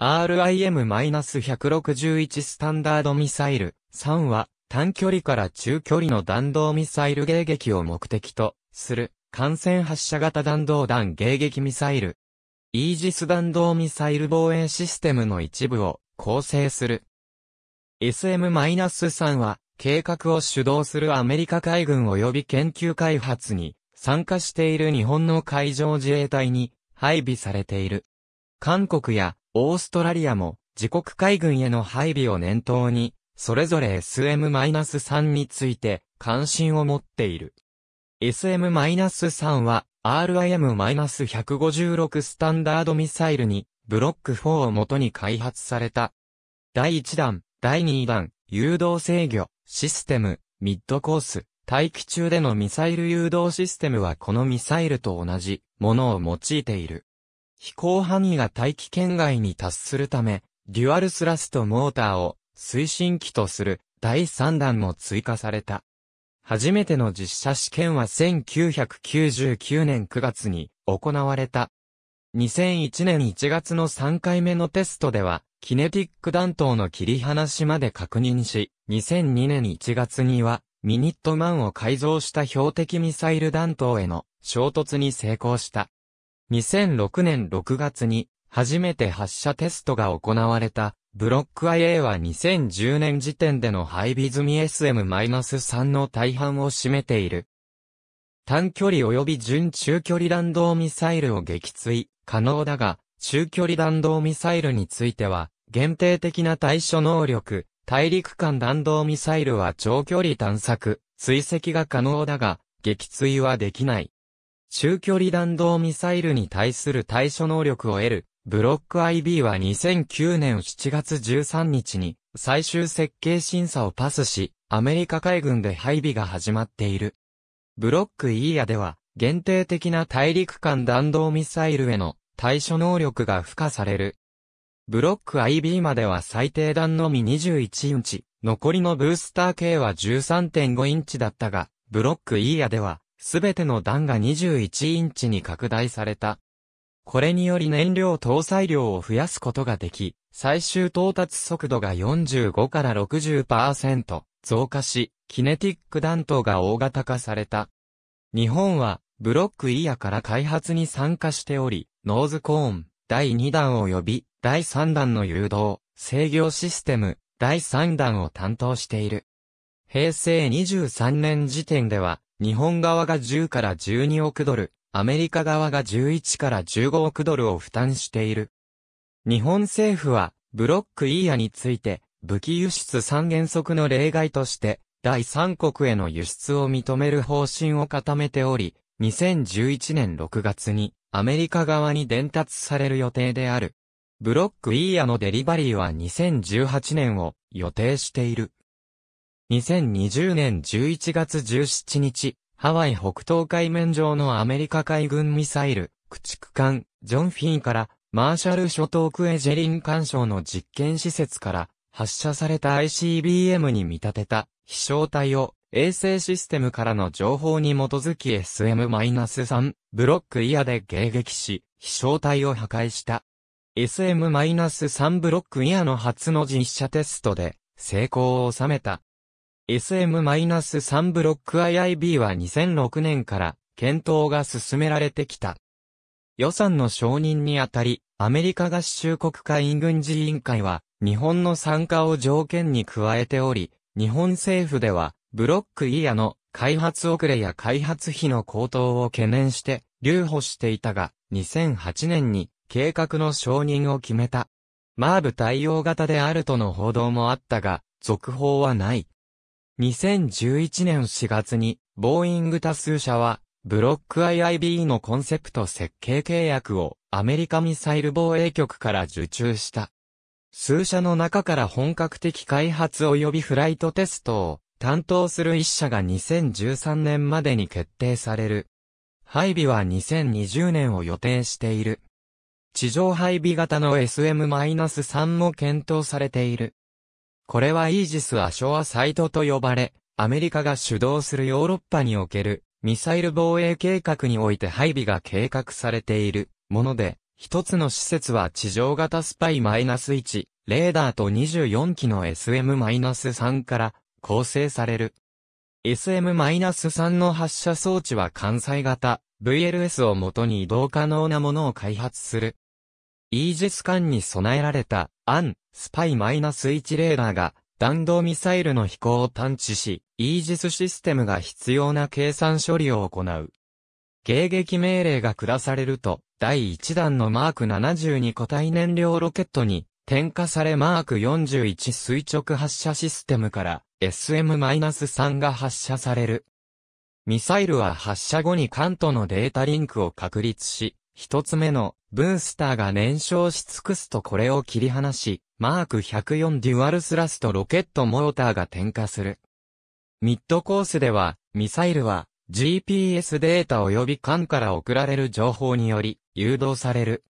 RIM-161 スタンダードミサイル3は短距離から中距離の弾道ミサイル迎撃を目的とする感染発射型弾道弾迎撃ミサイル。イージス弾道ミサイル防衛システムの一部を構成する。SM-3 は計画を主導するアメリカ海軍及び研究開発に参加している日本の海上自衛隊に配備されている。韓国やオーストラリアも自国海軍への配備を念頭に、それぞれ SM-3 について関心を持っている。SM-3 は RIM-156 スタンダードミサイルにブロック4を元に開発された。第1弾、第2弾、誘導制御、システム、ミッドコース、大気中でのミサイル誘導システムはこのミサイルと同じものを用いている。飛行範囲が大気圏外に達するため、デュアルスラストモーターを推進機とする第3弾も追加された。初めての実写試験は1999年9月に行われた。2001年1月の3回目のテストでは、キネティック弾頭の切り離しまで確認し、2002年1月には、ミニットマンを改造した標的ミサイル弾頭への衝突に成功した。2006年6月に初めて発射テストが行われたブロック IA は2010年時点での配備済み SM-3 の大半を占めている。短距離及び準中距離弾道ミサイルを撃墜可能だが、中距離弾道ミサイルについては、限定的な対処能力、大陸間弾道ミサイルは長距離探索、追跡が可能だが、撃墜はできない。中距離弾道ミサイルに対する対処能力を得る、ブロック IB は2009年7月13日に最終設計審査をパスし、アメリカ海軍で配備が始まっている。ブロック E やでは、限定的な大陸間弾道ミサイルへの対処能力が付加される。ブロック IB までは最低弾のみ21インチ、残りのブースター系は13.5インチだったが、ブロック E やではすべての段が21インチに拡大された。これにより燃料搭載量を増やすことができ、最終到達速度が45から60%増加し、キネティック弾頭が大型化された。日本は、ブロックイヤから開発に参加しており、ノーズコーン、第2弾及び、第3弾の誘導、制御システム、第3弾を担当している。平成23年時点では、日本側が10から12億ドル、アメリカ側が11から15億ドルを負担している。日本政府は、ブロックイーヤについて、武器輸出三原則の例外として、第三国への輸出を認める方針を固めており、2011年6月にアメリカ側に伝達される予定である。ブロックイーヤのデリバリーは2018年を予定している。2020年11月17日、ハワイ北東海面上のアメリカ海軍ミサイル、駆逐艦、ジョンフィーから、マーシャル諸島クエジェリン干渉の実験施設から、発射された ICBM に見立てた、飛翔体を、衛星システムからの情報に基づき SM-3 ブロックイヤで迎撃し、飛翔体を破壊した。SM-3 ブロックイヤの初の実写テストで成功を収めた。SM-3 ブロック IIB は2006年から検討が進められてきた。予算の承認にあたり、アメリカ合衆国員軍事委員会は日本の参加を条件に加えており、日本政府ではブロックイヤの開発遅れや開発費の高騰を懸念して留保していたが、2008年に計画の承認を決めた。マーブ対応型であるとの報道もあったが、続報はない。2011年4月に、ボーイング多数社は、ブロック IIB のコンセプト設計契約をアメリカミサイル防衛局から受注した。数社の中から本格的開発及びフライトテストを担当する一社が2013年までに決定される。配備は2020年を予定している。地上配備型の SM-3 も検討されている。これはイージス・アショア・サイトと呼ばれ、アメリカが主導するヨーロッパにおけるミサイル防衛計画において配備が計画されているもので、一つの施設は地上型スパイ -1、レーダーと24機の SM-3 から構成される。SM-3 の発射装置は関西型 VLS をもとに移動可能なものを開発する。イージス艦に備えられた、アン、スパイ -1 レーダーが弾道ミサイルの飛行を探知し、イージスシステムが必要な計算処理を行う。迎撃命令が下されると、第1弾のマーク72個体燃料ロケットに、点火されマーク41垂直発射システムから SM-3 が発射される。ミサイルは発射後に関東のデータリンクを確立し、一つ目のブースターが燃焼し尽くすとこれを切り離し、マーク104デュアルスラストロケットモーターが点火する。ミッドコースでは、ミサイルは GPS データ及び艦から送られる情報により誘導される。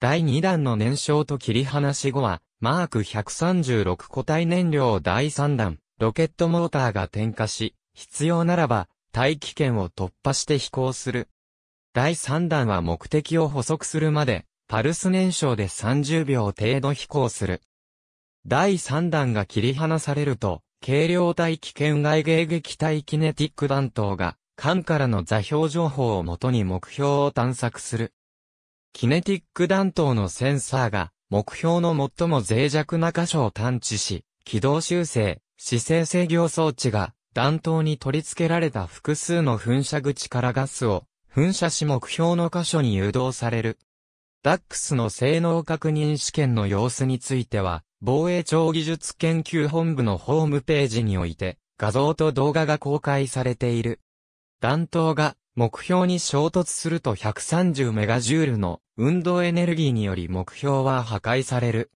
第2弾の燃焼と切り離し後は、マーク136固体燃料第3弾、ロケットモーターが点火し、必要ならば、大気圏を突破して飛行する。第3弾は目的を捕捉するまで、パルス燃焼で30秒程度飛行する。第3弾が切り離されると、軽量体危険外迎撃体キネティック弾頭が、艦からの座標情報をもとに目標を探索する。キネティック弾頭のセンサーが、目標の最も脆弱な箇所を探知し、軌道修正、姿勢制御装置が、弾頭に取り付けられた複数の噴射口からガスを、噴射し目標の箇所に誘導される。ダックスの性能確認試験の様子については、防衛庁技術研究本部のホームページにおいて、画像と動画が公開されている。弾頭が目標に衝突すると1 3 0ールの運動エネルギーにより目標は破壊される。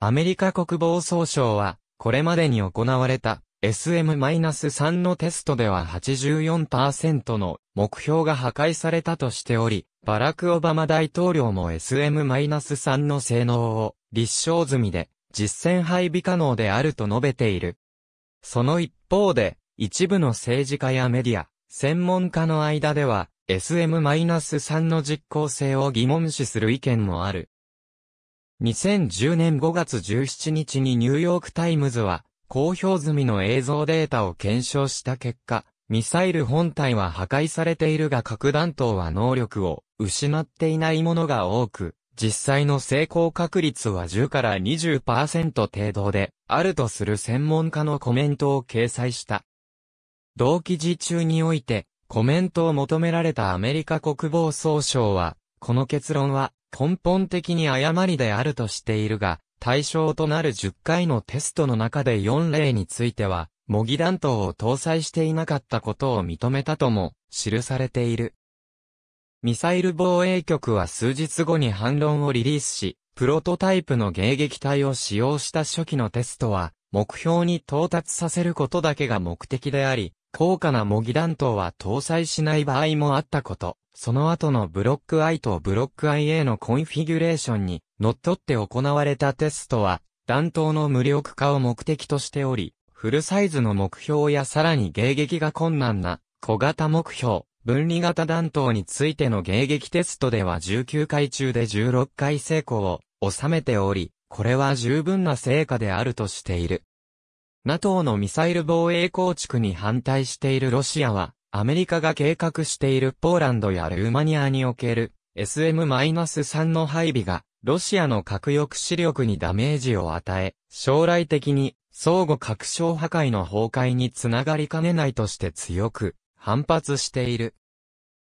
アメリカ国防総省は、これまでに行われた SM-3 のテストでは84%の目標が破壊されたとしており、バラク・オバマ大統領も SM-3 の性能を立証済みで、実戦配備可能であると述べている。その一方で、一部の政治家やメディア、専門家の間では、SM-3 の実効性を疑問視する意見もある。2010年5月17日にニューヨークタイムズは、公表済みの映像データを検証した結果、ミサイル本体は破壊されているが核弾頭は能力を失っていないものが多く、実際の成功確率は10から20%程度で、あるとする専門家のコメントを掲載した。同記事中において、コメントを求められたアメリカ国防総省は、この結論は根本的に誤りであるとしているが、対象となる10回のテストの中で4例については、模擬弾頭を搭載していなかったことを認めたとも記されている。ミサイル防衛局は数日後に反論をリリースし、プロトタイプの迎撃体を使用した初期のテストは、目標に到達させることだけが目的であり、高価な模擬弾頭は搭載しない場合もあったこと、その後のブロック I とブロック IA のコンフィギュレーションに、乗っって行われたテストは、弾頭の無力化を目的としており、フルサイズの目標やさらに迎撃が困難な小型目標、分離型弾頭についての迎撃テストでは19回中で16回成功を収めており、これは十分な成果であるとしている。NATO のミサイル防衛構築に反対しているロシアは、アメリカが計画しているポーランドやルーマニアにおける SM-3 の配備が、ロシアの核抑止力にダメージを与え、将来的に相互確証破壊の崩壊につながりかねないとして強く反発している。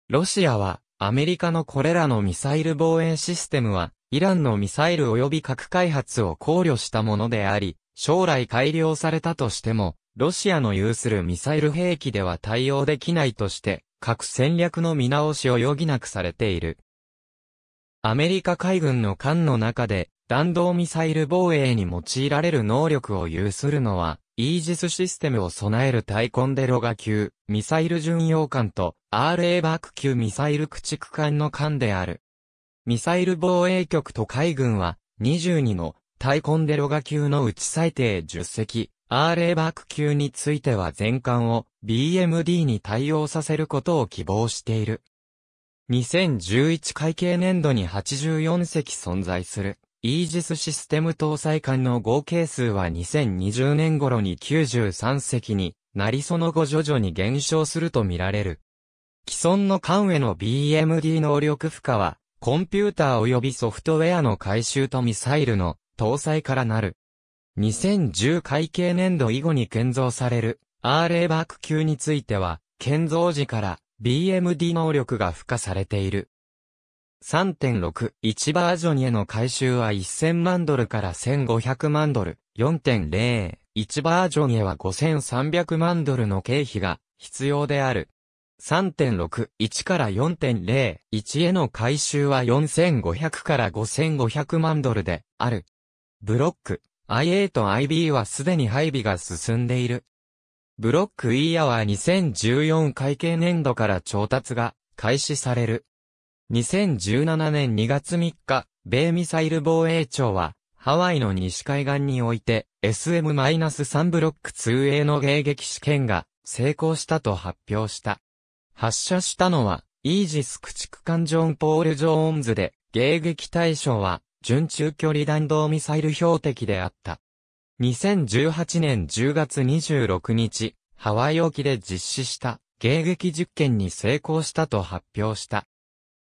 ロシアはアメリカのこれらのミサイル防衛システムはイランのミサイル及び核開発を考慮したものであり、将来改良されたとしても、ロシアの有するミサイル兵器では対応できないとして、核戦略の見直しを余儀なくされている。アメリカ海軍の艦の中で、弾道ミサイル防衛に用いられる能力を有するのは、イージスシステムを備えるタイコンデロガ級、ミサイル巡洋艦と RA バーク級ミサイル駆逐艦の艦である。ミサイル防衛局と海軍は、22のタイコンデロガ級のうち最低10隻、RA バーク級については全艦を BMD に対応させることを希望している。2011会計年度に84隻存在する。イージスシステム搭載艦の合計数は2020年頃に93隻になりその後徐々に減少するとみられる。既存の艦への BMD 能力負荷は、コンピューター及びソフトウェアの回収とミサイルの搭載からなる。2010会計年度以後に建造される RA バック級については、建造時から BMD 能力が付加されている。3.61バージョンへの回収は1000万ドルから1500万ドル、4.01バージョンへは5300万ドルの経費が必要である。3.61から4.01への回収は4500から5500万ドルである。ブロック IA と IB はすでに配備が進んでいる。ブロック E アは2014会計年度から調達が開始される。2017年2月3日、米ミサイル防衛庁は、ハワイの西海岸において、SM-3 ブロック 2A の迎撃試験が成功したと発表した。発射したのは、イージス駆逐艦ジョン・ポール・ジョーンズで、迎撃対象は、準中距離弾道ミサイル標的であった。2018年10月26日、ハワイ沖で実施した、迎撃実験に成功したと発表した。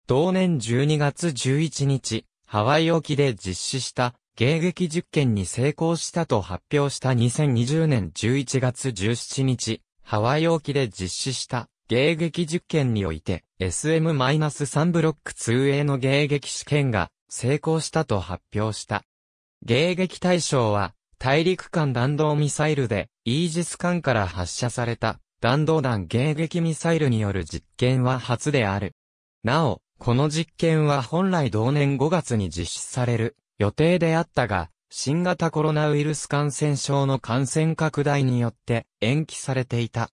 同年12月11日、ハワイ沖で実施した迎撃実験に成功したと発表した2020年11月17日、ハワイ沖で実施した迎撃実験において SM-3 ブロック 2A の迎撃試験が成功したと発表した。迎撃対象は大陸間弾道ミサイルでイージス艦から発射された弾道弾迎撃ミサイルによる実験は初である。なお、この実験は本来同年5月に実施される予定であったが、新型コロナウイルス感染症の感染拡大によって延期されていた。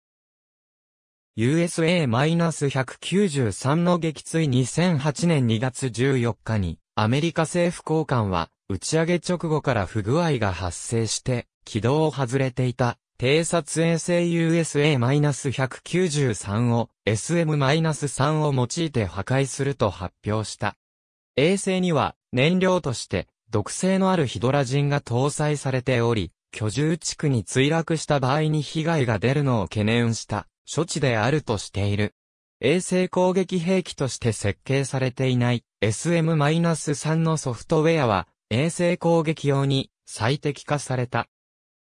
USA-193 の撃墜2008年2月14日にアメリカ政府高官は打ち上げ直後から不具合が発生して軌道を外れていた偵察衛星 USA-193 を SM-3 を用いて破壊すると発表した。衛星には燃料として毒性のあるヒドラジンが搭載されており、居住地区に墜落した場合に被害が出るのを懸念した処置であるとしている。衛星攻撃兵器として設計されていない SM-3 のソフトウェアは衛星攻撃用に最適化された。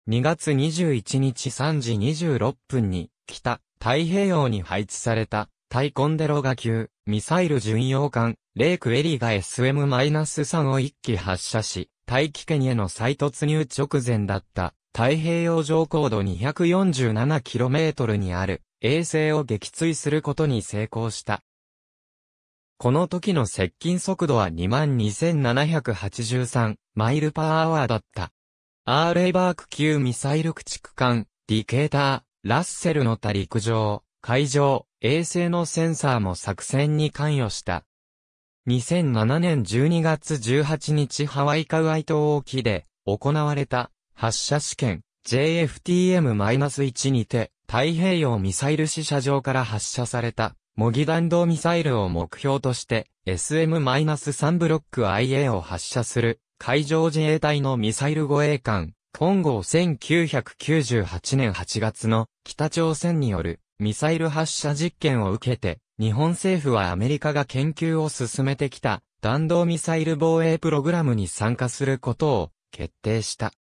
2月21日3時26分に、北、太平洋に配置された、タイコンデロガ級、ミサイル巡洋艦、レイクエリが SM-3 を1機発射し、大気圏への再突入直前だった、太平洋上高度 247km にある、衛星を撃墜することに成功した。この時の接近速度は22,783マイルパーアワーだった。アーレイバーク級ミサイル駆逐艦、ディケーター、ラッセルの他陸上、海上、衛星のセンサーも作戦に関与した。2007年12月18日ハワイカウアイ島沖で行われた発射試験 JFTM-1 にて太平洋ミサイル試射場から発射された模擬弾道ミサイルを目標として SM-3 ブロック IA を発射する海上自衛隊のミサイル護衛艦、本号1998年8月の北朝鮮によるミサイル発射実験を受けて、日本政府はアメリカが研究を進めてきた弾道ミサイル防衛プログラムに参加することを決定した。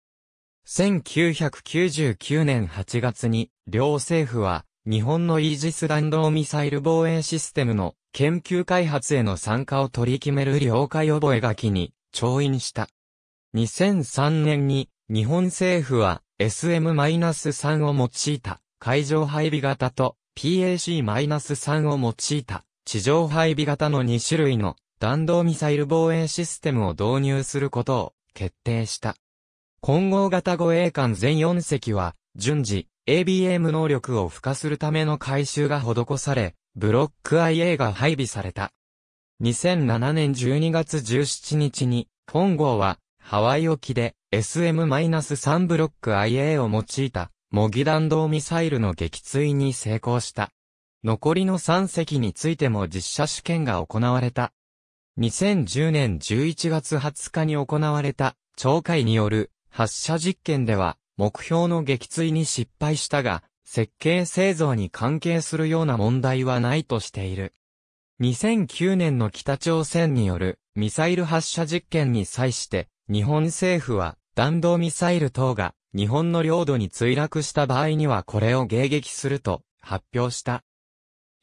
1999年8月に、両政府は、日本のイージス弾道ミサイル防衛システムの研究開発への参加を取り決める了解覚書に調印した。2003年に日本政府は SM-3 を用いた海上配備型と PAC-3 を用いた地上配備型の2種類の弾道ミサイル防衛システムを導入することを決定した。混合型護衛艦全4隻は順次 ABM 能力を付加するための改修が施され、ブロック IA が配備された。2007年12月17日に、本号は、ハワイ沖で SM-3 ブロック IA を用いた、模擬弾道ミサイルの撃墜に成功した。残りの3隻についても実写試験が行われた。2010年11月20日に行われた、懲戒による発射実験では、目標の撃墜に失敗したが、設計製造に関係するような問題はないとしている。2009年の北朝鮮によるミサイル発射実験に際して、日本政府は弾道ミサイル等が日本の領土に墜落した場合にはこれを迎撃すると発表した。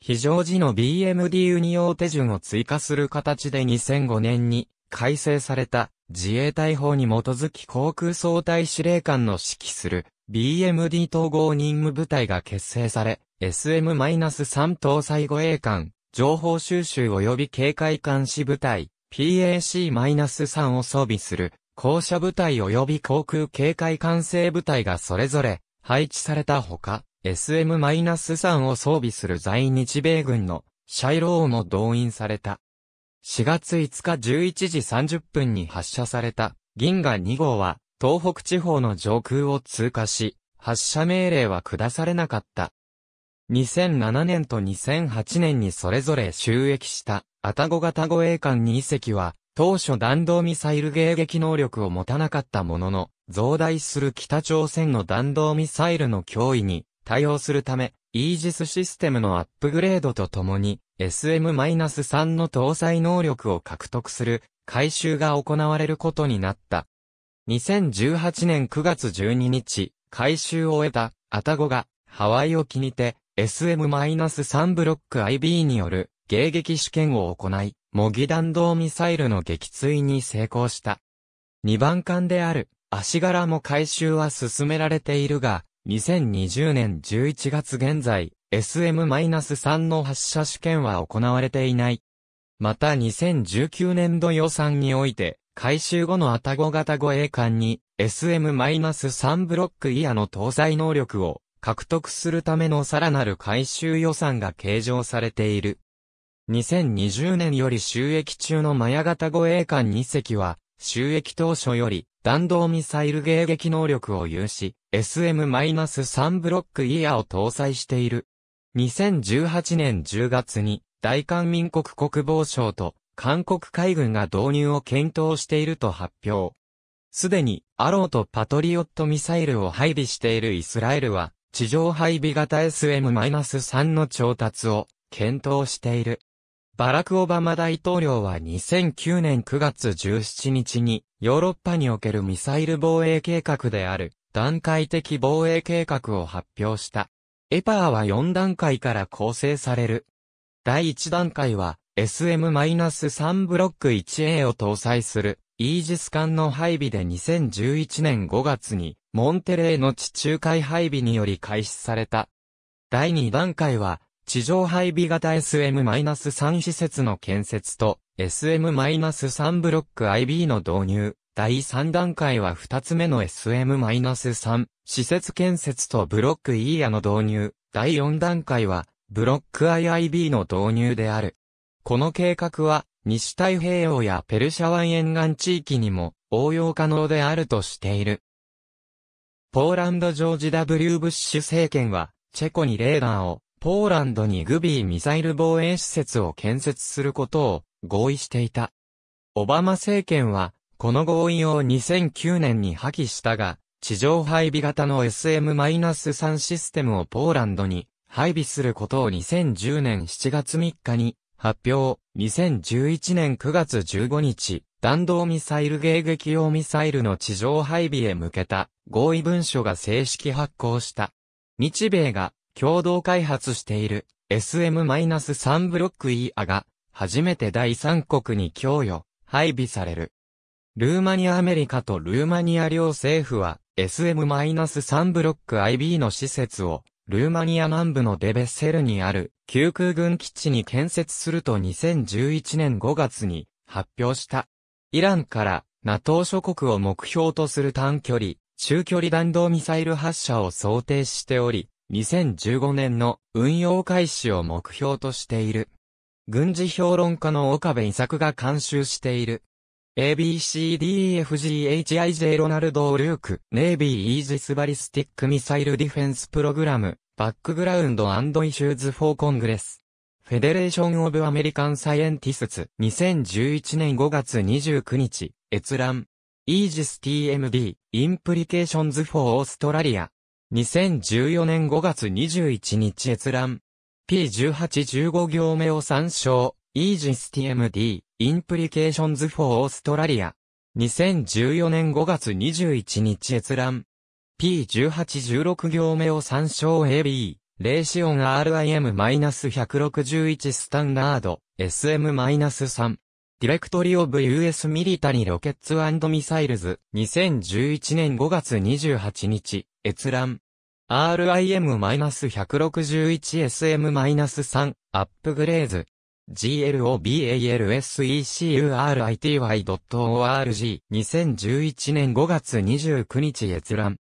非常時の BMD 運用手順を追加する形で2005年に改正された自衛隊法に基づき航空総隊司令官の指揮する BMD 統合任務部隊が結成され SM-3 搭載護衛艦情報収集及び警戒監視部隊、PAC-3 を装備する、校舎部隊及び航空警戒管制部隊がそれぞれ配置されたほか、SM-3 を装備する在日米軍のシャイローも動員された。4月5日11時30分に発射された銀河2号は東北地方の上空を通過し、発射命令は下されなかった。2007年と2008年にそれぞれ収益した、アタゴ型護衛艦2隻は、当初弾道ミサイル迎撃能力を持たなかったものの、増大する北朝鮮の弾道ミサイルの脅威に対応するため、イージスシステムのアップグレードとともに、SM-3 の搭載能力を獲得する改修が行われることになった。2018年9月12日、改修を終えたアタゴがハワイ沖にて SM-3 ブロック IB による迎撃試験を行い、模擬弾道ミサイルの撃墜に成功した。2番艦である足柄も回収は進められているが、2020年11月現在、SM-3 の発射試験は行われていない。また2019年度予算において、回収後のアタゴ型護衛艦に SM-3 ブロックイヤの搭載能力を獲得するためのさらなる回収予算が計上されている。2020年より収益中のマヤ型護衛艦2隻は、収益当初より弾道ミサイル迎撃能力を有し、SM-3 ブロックイヤーを搭載している。2018年10月に大韓民国国防省と韓国海軍が導入を検討していると発表。すでにアローとパトリオットミサイルを配備しているイスラエルは地上配備型 SM-3 の調達を検討している。バラク・オバマ大統領は2009年9月17日にヨーロッパにおけるミサイル防衛計画である段階的防衛計画を発表した。エパーは4段階から構成される。第1段階は SM-3 ブロック 1A を搭載するイージス艦の配備で2011年5月に、モンテレーの地中海配備により開始された。第2段階は、地上配備型 SM-3 施設の建設と SM-3 ブロック IB の導入。第3段階は2つ目の SM-3 施設建設とブロック E a の導入。第4段階はブロック IIB の導入である。この計画は西太平洋やペルシャ湾沿岸地域にも応用可能であるとしている。ポーランドジョージ・ W・ ブッシュ政権は、チェコにレーダーを、ポーランドにグビーミサイル防衛施設を建設することを合意していた。オバマ政権は、この合意を2009年に破棄したが、地上配備型の SM-3 システムをポーランドに配備することを2010年7月3日に発表、2011年9月15日、弾道ミサイル迎撃用ミサイルの地上配備へ向けた合意文書が正式発行した。日米が共同開発している SM-3 ブロック EA が初めて第三国に供与、配備される。ルーマニアアメリカとルーマニア両政府は SM-3 ブロック IB の施設をルーマニア南部のデベッセルにある、旧空軍基地に建設すると2011年5月に発表した。イランから NATO 諸国を目標とする短距離、中距離弾道ミサイル発射を想定しており、2015年の運用開始を目標としている。軍事評論家の岡部伊作が監修している ABCDEFGHIJ ロナルド・ルーク、ネイビー・イージス・バリスティック・ミサイル・ディフェンス・プログラム、バックグラウンド・アンド・イシューズ・フォー・コングレス。フェデレーション・オブ・アメリカン・サイエンティスツ、2011年5月29日、閲覧。イージス TMD、インプリケーションズ・フォー・オーストラリア。2014年5月21日閲覧。P1815 行目を参照。Aegis TMD Implications for Australia 2014年5月21日閲覧 P1816 行目を参照 AB レーシオン RIM-161 スタンダード SM-3 ディレクトリオブ US ミリタリロケッツミサイルズ2011年5月28日閲覧 RIM-161SM-3 アップグレーズ global.security.org 2011年5月29日閲覧。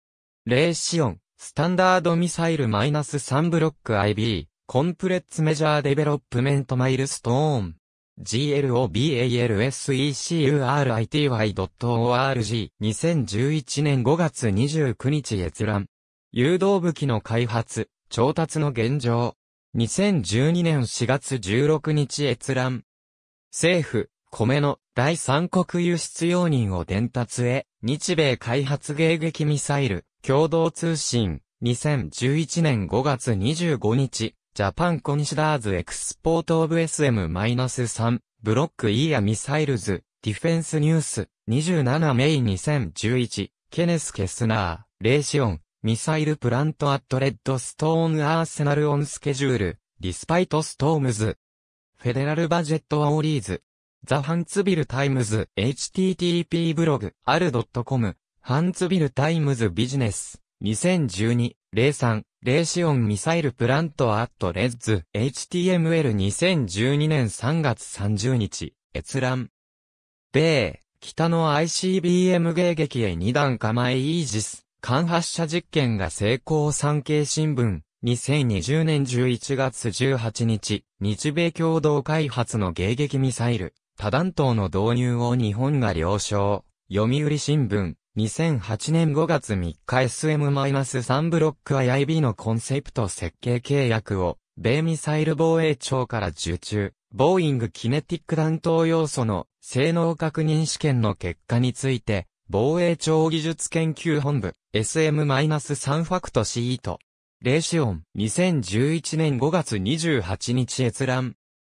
レーシオン、スタンダードミサイル -3 ブロック IB、コンプレッツメジャーデベロップメントマイルストーン。globalsecurity.org 2011年5月29日閲覧。誘導武器の開発、調達の現状。2012年4月16日閲覧。政府、米の第三国輸出容認を伝達へ、日米開発迎撃ミサイル、共同通信、2011年5月25日、ジャパンコンシダーズエクスポートオブ SM-3、ブロック E やミサイルズ、ディフェンスニュース、27メイ2011、ケネス・ケスナー、レーシオン、ミサイルプラントアットレッドストーンアーセナルオンスケジュール、ディスパイトストームズ。フェデラルバジェットオーリーズ。ザ・ハンツビル・タイムズ、http ブログ、ある .com、ハンツビル・タイムズ・ビジネス、2012、03、レーシオン・ミサイル・プラント・アット・レッズ、HTML2012 年3月30日、閲覧。米、北の ICBM 迎撃へ2段構えイージス。間発射実験が成功産経新聞、2020年11月18日、日米共同開発の迎撃ミサイル、多弾頭の導入を日本が了承。読売新聞、2008年5月3日 SM-3 ブロック IIB のコンセプト設計契約を、米ミサイル防衛庁から受注、ボーイングキネティック弾頭要素の性能確認試験の結果について、防衛庁技術研究本部、SM-3 ファクトシート。レーシオン、2011年5月28日閲覧。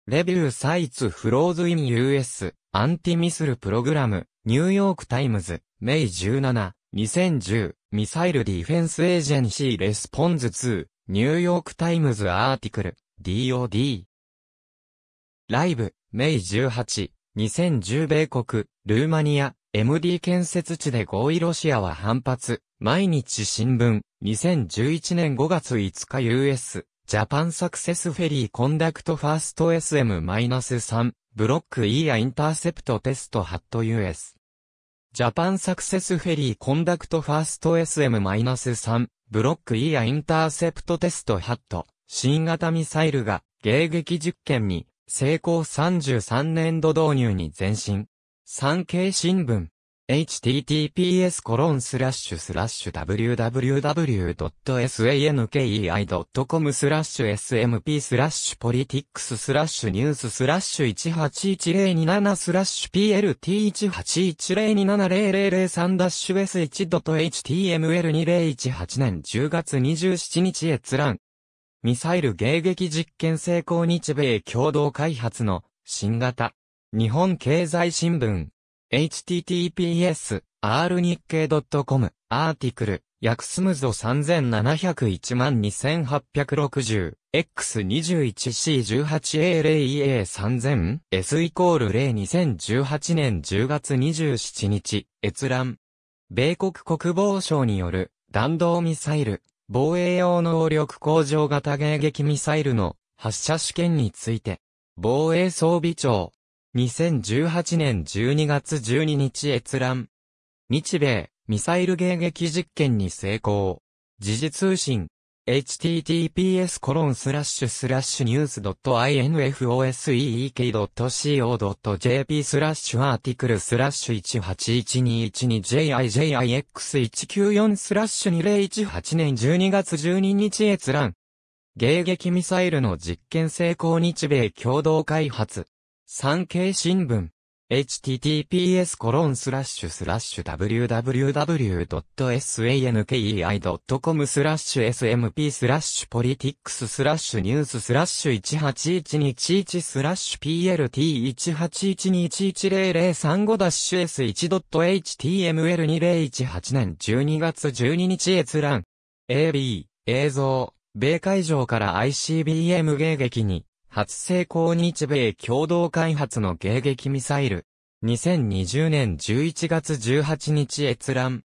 レビューサイツフローズイン US、アンティミスルプログラム、ニューヨークタイムズ、メイ17、2010、ミサイルディフェンスエージェンシーレスポンズ2、ニューヨークタイムズアーティクル、DOD。ライブ、メイ18、2010米国、ルーマニア、MD 建設地で合意ロシアは反発。毎日新聞、2011年5月5日 US、ジャパンサクセスフェリーコンダクトファースト SM-3、ブロック E やインターセプトテストハット US。ジャパンサクセスフェリーコンダクトファースト SM-3、ブロック E やインターセプトテストハット、新型ミサイルが、迎撃実験に、成功33年度導入に前進。産経新聞 https www.sankei.com smp p o l i t i c s n e w s スラッシュニュー181027スラッ PLT1810270003 ダッシュ S1.html2018 年10月27日閲覧。ミサイル迎撃実験成功日米共同開発の新型日本経済新聞、https、r 日経 .com、アーティクル、約スムゾ3701万 2860, x21c18a0ea3000, s イコール0 2018年10月27日、閲覧。米国国防省による弾道ミサイル、防衛用能力向上型迎撃ミサイルの発射試験について、防衛装備庁、2018年12月12日閲覧。日米、ミサイル迎撃実験に成功。時事通信。https n e w s i n f o s e e k c o j p スラッシュアーティクルスラッシュ 181212jijix194 スラッシュ2018年12月12日閲覧。迎撃ミサイルの実験成功日米共同開発。産経新聞 https www.sankei.com スラッシュ smp スラッシュポリティックススラッシュニューススラッシュ181211スラッシュ PLT18121110035 ダッシュ S1.html2018 年12月12日閲覧 AB 映像米会場から ICBM 迎撃に初成功日米共同開発の迎撃ミサイル。2020年11月18日閲覧。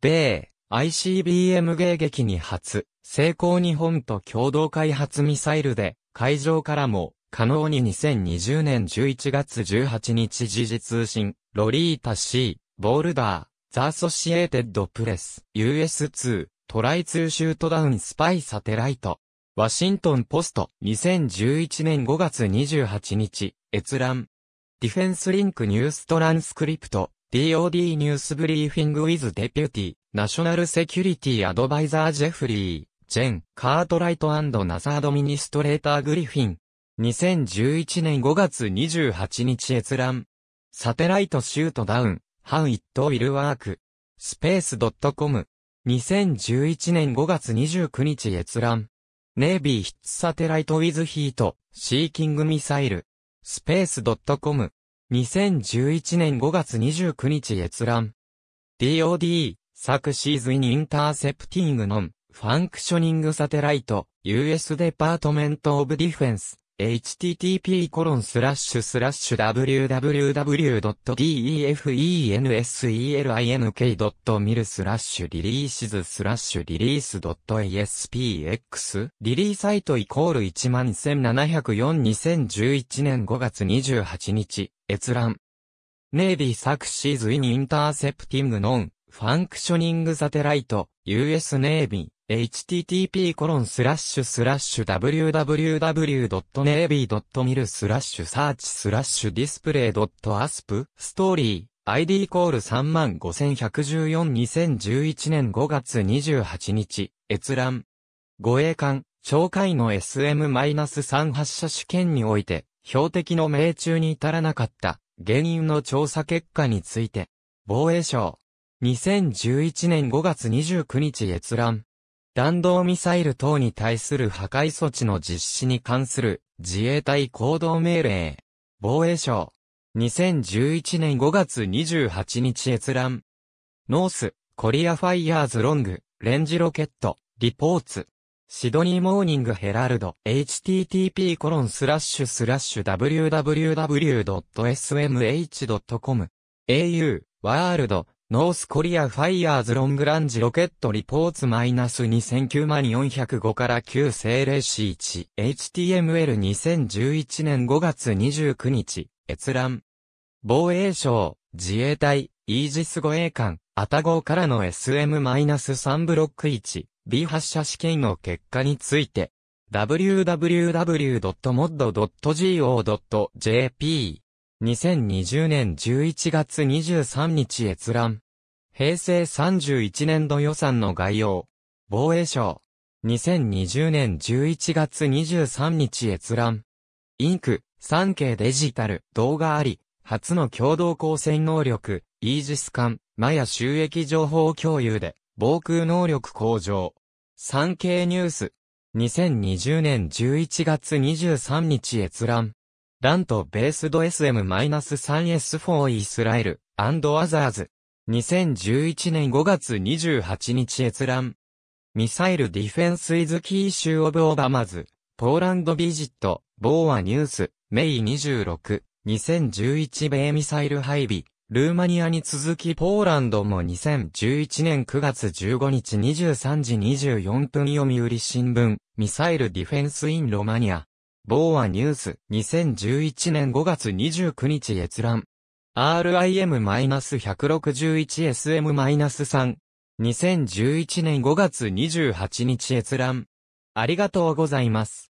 米 ICBM 迎撃に初、成功日本と共同開発ミサイルで、海上からも、可能に2020年11月18日時事通信、ロリータ C、ボールダー、ザ・アソシエーテッド・プレス、US2、トライツーシュートダウンスパイサテライト。ワシントンポスト、2011年5月28日、閲覧。ディフェンスリンクニューストランスクリプト、DOD ニュースブリーフィングウィズデピュティ、ナショナルセキュリティアドバイザージェフリー、ジェン、カートライトナサードミニストレーターグリフィン。2011年5月28日閲覧。サテライトシュートダウン、ハウイットウィルワーク。スペース .com。2011年5月29日閲覧。ネイビーヒッツサテライトウィズヒート、シーキングミサイル、スペース .com、2011年5月29日閲覧。DOD、昨シーズンインターセプティングノン、ファンクショニングサテライト、US デパートメントオブディフェンス。http://www.defenselink.mil スラッシュリリーシズスラッシュリリース .aspx リリーサイトイコール117042011年5月28日閲覧ネイビー作シーズインインターセプティングノンファンクショニングサテライト US ネイビー http://www.navy.mil コロンススララッッシシュュスラッシュサーチスラッシュディスプレイ .asp ストーリー ID コール351142011年5月28日閲覧護衛艦懲戒の SM-3 発射試験において標的の命中に至らなかった原因の調査結果について防衛省2011年5月29日閲覧弾道ミサイル等に対する破壊措置の実施に関する自衛隊行動命令。防衛省。2011年5月28日閲覧。ノース、コリアファイヤーズロング、レンジロケット、リポーツ。シドニーモーニングヘラルド、http コロンスラッシュスラッシュ www.smh.com au, ワールド、ノースコリアファイヤーズロングランジロケットリポーツマイナス2009405から旧精霊史 1HTML2011 年5月29日閲覧防衛省自衛隊イージス護衛艦アタゴからの SM-3 ブロック 1B 発射試験の結果について www.mod.go.jp 2020年11月23日閲覧平成31年度予算の概要。防衛省。2020年11月23日閲覧。インク、産経デジタル、動画あり、初の共同構成能力、イージス艦、マヤ収益情報共有で、防空能力向上。産経ニュース。2020年11月23日閲覧。ラントベースド SM-3S4 イスラエルアザーズ。2011年5月28日閲覧。ミサイルディフェンスイズキー州オブオバマズ、ポーランドビジット、ボーアニュース、メイ26、2011米ミサイル配備、ルーマニアに続きポーランドも2011年9月15日23時24分読売新聞、ミサイルディフェンスインロマニア、ボーアニュース、2011年5月29日閲覧。RIM-161SM-3。2011年5月28日閲覧。ありがとうございます。